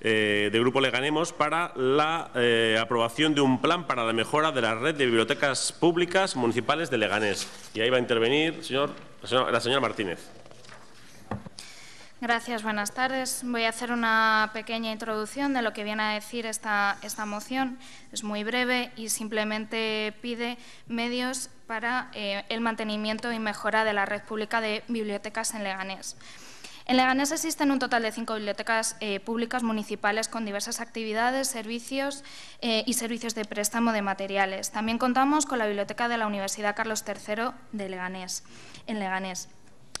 Eh, de del Grupo Leganemos para la eh, aprobación de un plan para la mejora de la red de bibliotecas públicas municipales de Leganés. Y ahí va a intervenir la, señora, Martínez. Gracias, buenas tardes. Voy a hacer una pequeña introducción de lo que viene a decir esta, esta moción. Es muy breve y simplemente pide medios para eh, el mantenimiento y mejora de la red pública de bibliotecas en Leganés. En Leganés existen un total de cinco bibliotecas eh, públicas municipales con diversas actividades, servicios eh, y servicios de préstamo de materiales. También contamos con la biblioteca de la Universidad Carlos III de Leganés, en Leganés.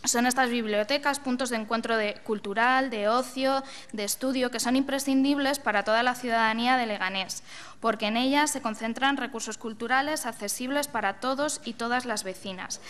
Son estas bibliotecas puntos de encuentro de cultural, de ocio, de estudio, que son imprescindibles para toda la ciudadanía de Leganés, porque en ellas se concentran recursos culturales accesibles para todos y todas las vecinas.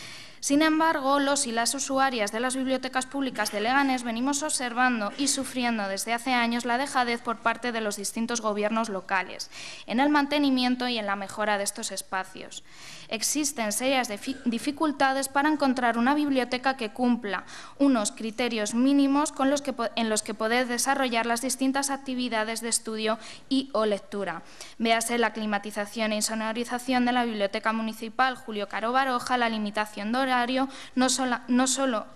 Sin embargo, los y las usuarias de las bibliotecas públicas de Leganés venimos observando y sufriendo desde hace años la dejadez por parte de los distintos gobiernos locales en el mantenimiento y en la mejora de estos espacios. Existen serias dificultades para encontrar una biblioteca que cumpla unos criterios mínimos con los que, en los que poder desarrollar las distintas actividades de estudio y o lectura. Véase la climatización e insonorización de la Biblioteca Municipal Julio Caro Baroja, la limitación Dora, no, no solo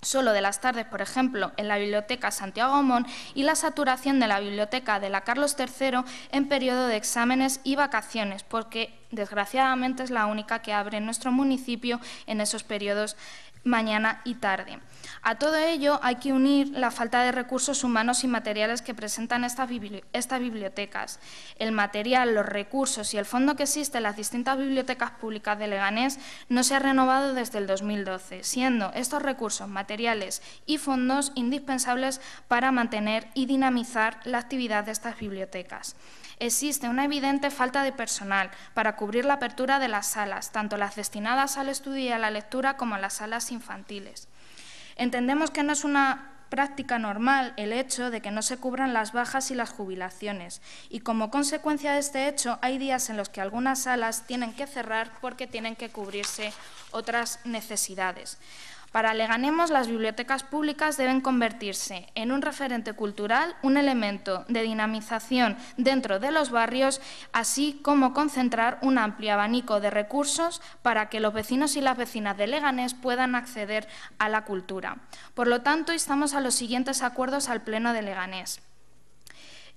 solo de las tardes, por ejemplo, en la Biblioteca Santiago Amón y la saturación de la Biblioteca de la Carlos III en periodo de exámenes y vacaciones, porque desgraciadamente es la única que abre en nuestro municipio en esos periodos mañana y tarde. A todo ello hay que unir la falta de recursos humanos y materiales que presentan estas, bibliotecas. El material, los recursos y el fondo que existe en las distintas bibliotecas públicas de Leganés no se ha renovado desde el 2012, siendo estos recursos, materiales y fondos indispensables para mantener y dinamizar la actividad de estas bibliotecas. Existe una evidente falta de personal para cubrir la apertura de las salas, tanto las destinadas al estudio y a la lectura como las salas infantiles. Entendemos que no es una práctica normal el hecho de que no se cubran las bajas y las jubilaciones, y como consecuencia de este hecho hay días en los que algunas salas tienen que cerrar porque tienen que cubrirse otras necesidades. Para Leganemos, las bibliotecas públicas deben convertirse en un referente cultural, un elemento de dinamización dentro de los barrios, así como concentrar un amplio abanico de recursos para que los vecinos y las vecinas de Leganés puedan acceder a la cultura. Por lo tanto, instamos a los siguientes acuerdos al Pleno de Leganés.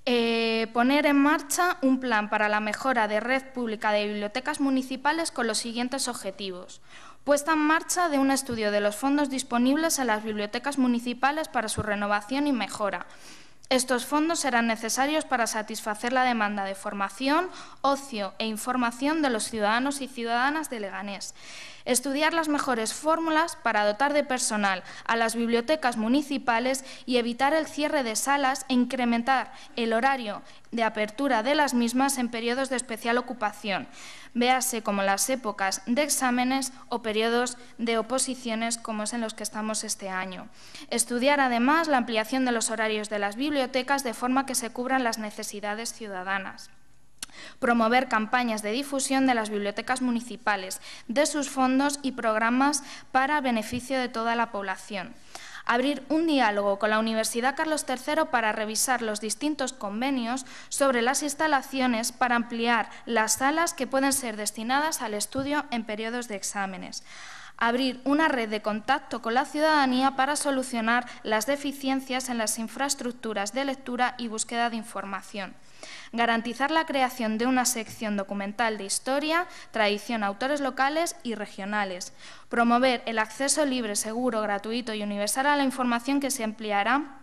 Eh, poner en marcha un plan para la mejora de red pública de bibliotecas municipales con los siguientes objetivos. Puesta en marcha de un estudio de los fondos disponibles en las bibliotecas municipales para su renovación y mejora. Estos fondos serán necesarios para satisfacer la demanda de formación, ocio e información de los ciudadanos y ciudadanas de Leganés estudiar las mejores fórmulas para dotar de personal a las bibliotecas municipales y evitar el cierre de salas e incrementar el horario de apertura de las mismas en periodos de especial ocupación, véase como las épocas de exámenes o periodos de oposiciones como es en los que estamos este año. Estudiar además la ampliación de los horarios de las bibliotecas de forma que se cubran las necesidades ciudadanas promover campañas de difusión de las bibliotecas municipales, de sus fondos y programas para beneficio de toda la población, abrir un diálogo con la Universidad Carlos III para revisar los distintos convenios sobre las instalaciones para ampliar las salas que pueden ser destinadas al estudio en periodos de exámenes, abrir una red de contacto con la ciudadanía para solucionar las deficiencias en las infraestructuras de lectura y búsqueda de información garantizar la creación de una sección documental de historia, tradición, autores locales y regionales, promover el acceso libre, seguro, gratuito y universal a la información que se ampliará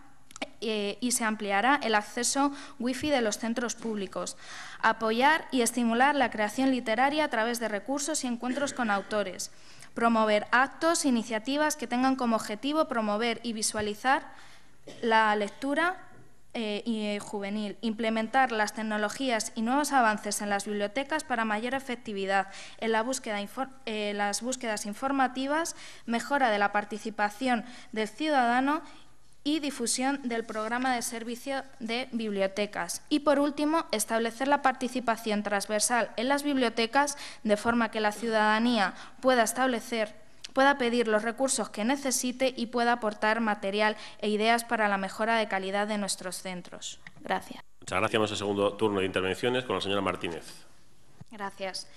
eh, y se ampliará el acceso wifi de los centros públicos, apoyar y estimular la creación literaria a través de recursos y encuentros con autores Promover actos, e iniciativas que tengan como objetivo promover y visualizar la lectura eh, eh, juvenil, implementar las tecnologías y nuevos avances en las bibliotecas para mayor efectividad en eh, las búsquedas informativas, mejora de la participación del ciudadano y difusión del programa de servicio de bibliotecas. Y, por último, establecer la participación transversal en las bibliotecas de forma que la ciudadanía pueda establecer pueda pedir los recursos que necesite y pueda aportar material e ideas para la mejora de calidad de nuestros centros. Gracias. Muchas gracias. Vamos segundo turno de intervenciones con la señora Martínez. Gracias.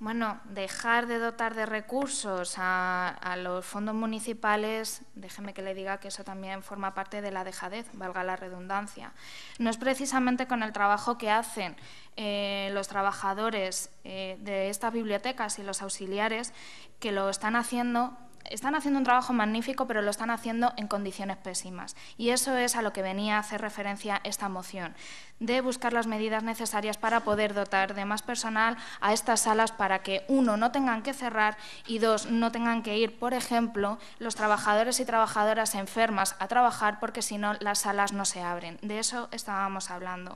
Bueno, dejar de dotar de recursos a, los fondos municipales, déjeme que le diga que eso también forma parte de la dejadez, valga la redundancia. No es precisamente con el trabajo que hacen eh, los trabajadores eh, de estas bibliotecas y los auxiliares que lo están haciendo están haciendo un trabajo magnífico, pero lo están haciendo en condiciones pésimas. Y eso es a lo que venía a hacer referencia esta moción, de buscar las medidas necesarias para poder dotar de más personal a estas salas para que, uno, no tengan que cerrar y, dos, no tengan que ir, por ejemplo, los trabajadores y trabajadoras enfermas a trabajar porque si no las salas no se abren. De eso estábamos hablando.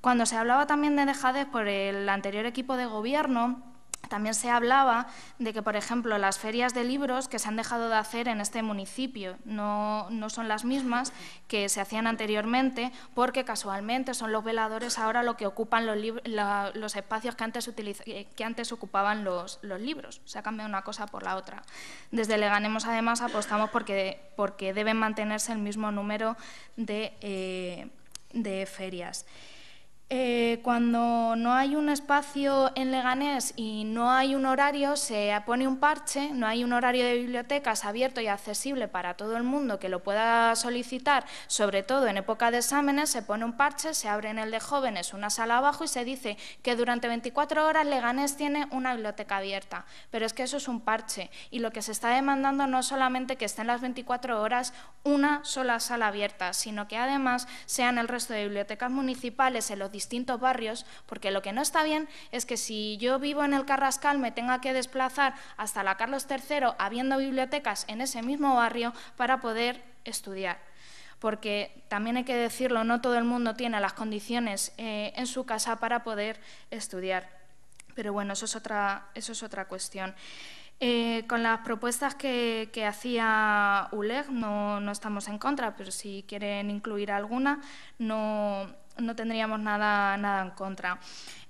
Cuando se hablaba también de dejades por el anterior equipo de gobierno, también se hablaba de que, por ejemplo, las ferias de libros que se han dejado de hacer en este municipio no, son las mismas que se hacían anteriormente porque casualmente son los veladores ahora lo que ocupan los, los espacios que antes, eh, que antes ocupaban los, libros. Se ha cambiado una cosa por la otra. Desde Leganemos, además, apostamos porque, porque deben mantenerse el mismo número de, eh, de ferias. Eh, cuando no hay un espacio en Leganés y no hay un horario, se pone un parche, no hay un horario de bibliotecas abierto y accesible para todo el mundo que lo pueda solicitar, sobre todo en época de exámenes, se pone un parche, se abre en el de jóvenes una sala abajo y se dice que durante 24 horas Leganés tiene una biblioteca abierta. Pero es que eso es un parche y lo que se está demandando no es solamente que estén las 24 horas una sola sala abierta, sino que además sean el resto de bibliotecas municipales en los distintos barrios, porque lo que no está bien es que si yo vivo en el Carrascal me tenga que desplazar hasta la Carlos III habiendo bibliotecas en ese mismo barrio para poder estudiar. Porque también hay que decirlo, no todo el mundo tiene las condiciones eh, en su casa para poder estudiar. Pero bueno, eso es otra, eso es otra cuestión. Eh, con las propuestas que, hacía ULEG no, no, estamos en contra, pero si quieren incluir alguna, no, no tendríamos nada, nada en contra.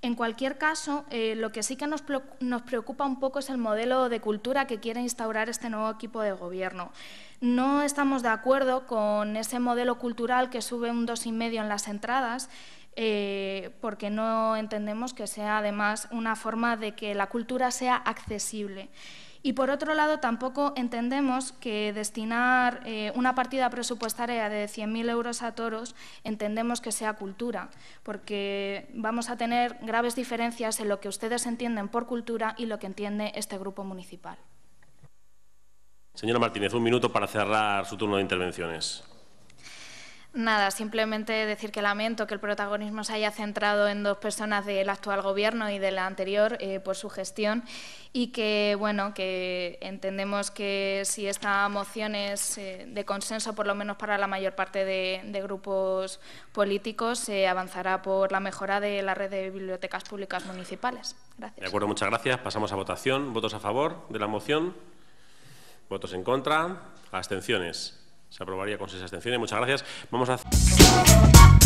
En cualquier caso, eh, lo que sí que nos, nos preocupa un poco es el modelo de cultura que quiere instaurar este nuevo equipo de gobierno. No estamos de acuerdo con ese modelo cultural que sube un 2,5 en las entradas, eh, porque no entendemos que sea además una forma de que la cultura sea accesible. Y por otro lado, tampoco entendemos que destinar eh, una partida presupuestaria de 100.000 euros a toros entendemos que sea cultura, porque vamos a tener graves diferencias en lo que ustedes entienden por cultura y lo que entiende este grupo municipal. Señora Martínez, un minuto para cerrar su turno de intervenciones. Nada, simplemente decir que lamento que el protagonismo se haya centrado en dos personas del actual gobierno y de la anterior eh, por su gestión y que, bueno, que entendemos que si esta moción es eh, de consenso, por lo menos para la mayor parte de, grupos políticos, se avanzará por la mejora de la red de bibliotecas públicas municipales. Gracias. De acuerdo, muchas gracias. Pasamos a votación. ¿Votos a favor de la moción? ¿Votos en contra? ¿Abstenciones? se aprobaría con seis abstenciones. Muchas gracias. Vamos a